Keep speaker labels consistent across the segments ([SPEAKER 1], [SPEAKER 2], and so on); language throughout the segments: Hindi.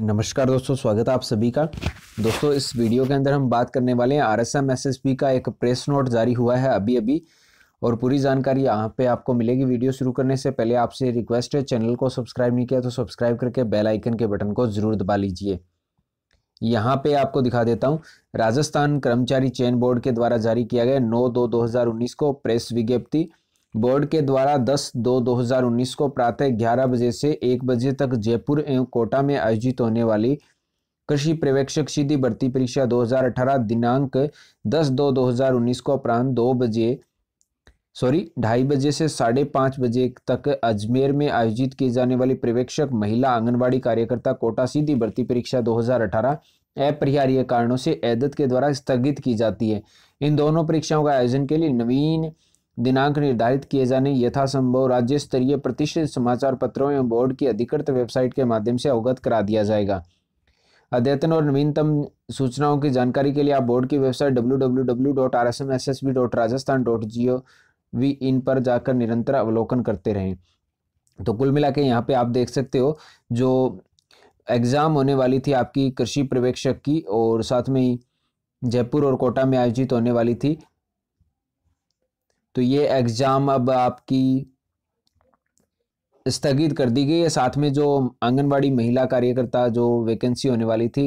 [SPEAKER 1] नमस्कार दोस्तों स्वागत है आप सभी का दोस्तों इस वीडियो के अंदर हम बात करने वाले हैं R S M S S P का एक प्रेस नोट जारी हुआ है अभी अभी और पूरी जानकारी यहाँ पे आपको मिलेगी वीडियो शुरू करने से पहले आपसे रिक्वेस्ट है चैनल को सब्सक्राइब नहीं किया तो सब्सक्राइब करके बेल आइकन के बटन को ज़रूर दबा लीजिए यहाँ पे आपको दिखा देता हूँ राजस्थान कर्मचारी चयन बोर्ड के द्वारा जारी किया गया नौ दो दो को प्रेस विज्ञप्ति बोर्ड के द्वारा 10 दो 2019 को प्रातः 11 बजे से 1 बजे तक जयपुर एवं कोटा में आयोजित होने वाली कृषि पर्यवेक्षक सीधी भर्ती परीक्षा 2018 दिनांक 10 दो 2019 को अपराह्न दो बजे सॉरी ढाई बजे से साढ़े पाँच बजे तक अजमेर में आयोजित की जाने वाली पर्यवेक्षक महिला आंगनबाड़ी कार्यकर्ता कोटा सीधी भर्ती परीक्षा 2018 अपरिहार्य कारणों से एदत के द्वारा स्थगित की जाती है इन दोनों परीक्षाओं का आयोजन के लिए नवीन दिनांक निर्धारित किए जाने यथासंभव राज्य स्तरीय प्रतिष्ठित समाचार पत्रों एवं बोर्ड की अधिकृत वेबसाइट के माध्यम से अवगत करा दिया जाएगा अद्यतन और नवीनतम सूचनाओं की जानकारी के लिए आप बोर्ड की वेबसाइट डब्ल्यू इन पर जाकर निरंतर अवलोकन करते रहें तो कुल मिला के यहाँ पे आप देख सकते हो जो एग्ज़ाम होने वाली थी आपकी कृषि पर्यवेक्षक की और साथ में ही जयपुर और कोटा में आयोजित होने वाली थी तो ये एग्ज़ाम अब आपकी स्थगित कर दी गई है साथ में जो आंगनबाड़ी महिला कार्यकर्ता जो वैकेंसी होने वाली थी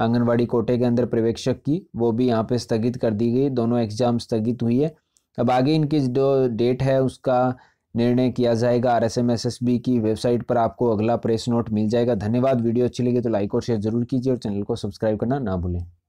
[SPEAKER 1] आंगनबाड़ी कोटे के अंदर पर्यवेक्षक की वो भी यहाँ पे स्थगित कर दी गई दोनों एग्ज़ाम स्थगित हुई है अब आगे इनकी जो डेट है उसका निर्णय किया जाएगा R S M S S B की वेबसाइट पर आपको अगला प्रेस नोट मिल जाएगा धन्यवाद वीडियो अच्छी लगी तो लाइक और शेयर जरूर कीजिए और चैनल को सब्सक्राइब करना ना भूलें